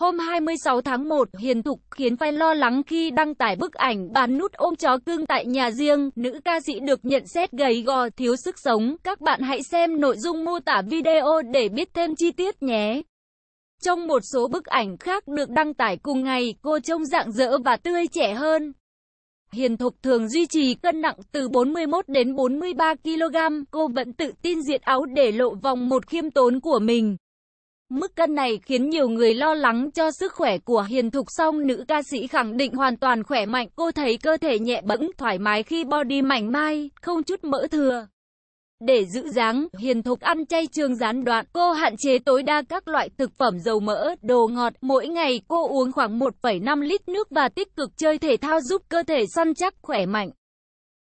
Hôm 26 tháng 1, Hiền Thục khiến fan lo lắng khi đăng tải bức ảnh bán nút ôm chó cưng tại nhà riêng. Nữ ca sĩ được nhận xét gầy gò, thiếu sức sống. Các bạn hãy xem nội dung mô tả video để biết thêm chi tiết nhé. Trong một số bức ảnh khác được đăng tải cùng ngày, cô trông rạng rỡ và tươi trẻ hơn. Hiền Thục thường duy trì cân nặng từ 41 đến 43 kg, cô vẫn tự tin diện áo để lộ vòng một khiêm tốn của mình. Mức cân này khiến nhiều người lo lắng cho sức khỏe của Hiền Thục song nữ ca sĩ khẳng định hoàn toàn khỏe mạnh, cô thấy cơ thể nhẹ bẫng, thoải mái khi body mảnh mai, không chút mỡ thừa. Để giữ dáng, Hiền Thục ăn chay trường gián đoạn, cô hạn chế tối đa các loại thực phẩm dầu mỡ, đồ ngọt. Mỗi ngày cô uống khoảng 1,5 lít nước và tích cực chơi thể thao giúp cơ thể săn chắc khỏe mạnh.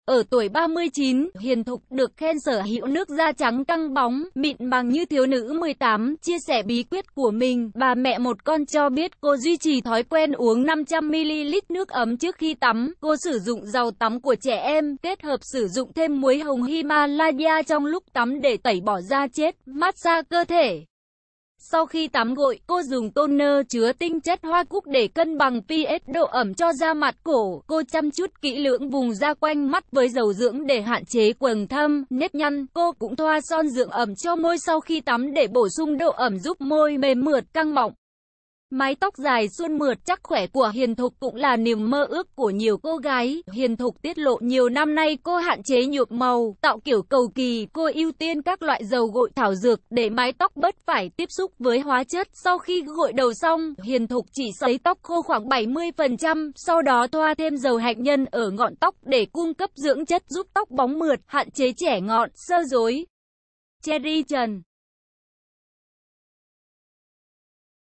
Ở tuổi 39, Hiền Thục được khen sở hữu nước da trắng căng bóng, mịn màng như thiếu nữ 18, chia sẻ bí quyết của mình. Bà mẹ một con cho biết cô duy trì thói quen uống 500ml nước ấm trước khi tắm. Cô sử dụng dầu tắm của trẻ em, kết hợp sử dụng thêm muối hồng Himalaya trong lúc tắm để tẩy bỏ da chết, mát massage cơ thể. Sau khi tắm gội, cô dùng toner chứa tinh chất hoa cúc để cân bằng pH độ ẩm cho da mặt cổ. Cô chăm chút kỹ lưỡng vùng da quanh mắt với dầu dưỡng để hạn chế quầng thâm, nếp nhăn. Cô cũng thoa son dưỡng ẩm cho môi sau khi tắm để bổ sung độ ẩm giúp môi mềm mượt căng mọng. Mái tóc dài suôn mượt chắc khỏe của Hiền Thục cũng là niềm mơ ước của nhiều cô gái. Hiền Thục tiết lộ nhiều năm nay cô hạn chế nhuộm màu, tạo kiểu cầu kỳ. Cô ưu tiên các loại dầu gội thảo dược để mái tóc bớt phải tiếp xúc với hóa chất. Sau khi gội đầu xong, Hiền Thục chỉ sấy tóc khô khoảng 70%, sau đó thoa thêm dầu hạnh nhân ở ngọn tóc để cung cấp dưỡng chất giúp tóc bóng mượt, hạn chế trẻ ngọn, sơ rối. Cherry Trần